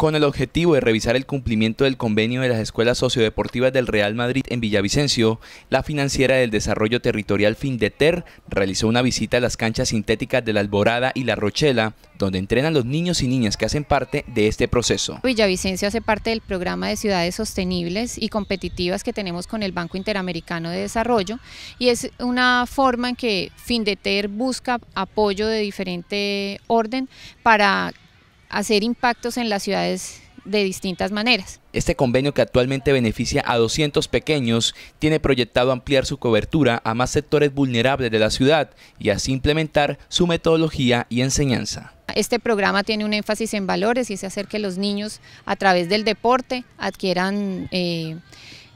con el objetivo de revisar el cumplimiento del convenio de las escuelas sociodeportivas del Real Madrid en Villavicencio, la financiera del desarrollo territorial Findeter realizó una visita a las canchas sintéticas de La Alborada y La Rochela, donde entrenan los niños y niñas que hacen parte de este proceso. Villavicencio hace parte del programa de ciudades sostenibles y competitivas que tenemos con el Banco Interamericano de Desarrollo y es una forma en que Findeter busca apoyo de diferente orden para hacer impactos en las ciudades de distintas maneras. Este convenio que actualmente beneficia a 200 pequeños tiene proyectado ampliar su cobertura a más sectores vulnerables de la ciudad y así implementar su metodología y enseñanza. Este programa tiene un énfasis en valores y es hacer que los niños a través del deporte adquieran... Eh,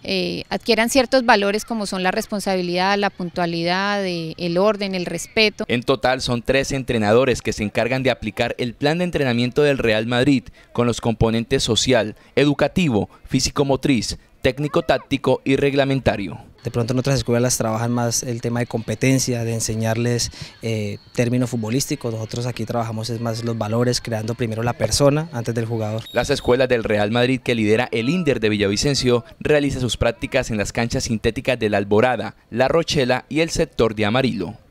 eh, adquieran ciertos valores como son la responsabilidad, la puntualidad, eh, el orden, el respeto. En total son tres entrenadores que se encargan de aplicar el plan de entrenamiento del Real Madrid con los componentes social, educativo, físico-motriz, técnico-táctico y reglamentario. De pronto en otras escuelas trabajan más el tema de competencia, de enseñarles eh, términos futbolísticos. Nosotros aquí trabajamos es más los valores, creando primero la persona antes del jugador. Las escuelas del Real Madrid que lidera el Inder de Villavicencio realiza sus prácticas en las canchas sintéticas de La Alborada, La Rochela y el sector de Amarillo.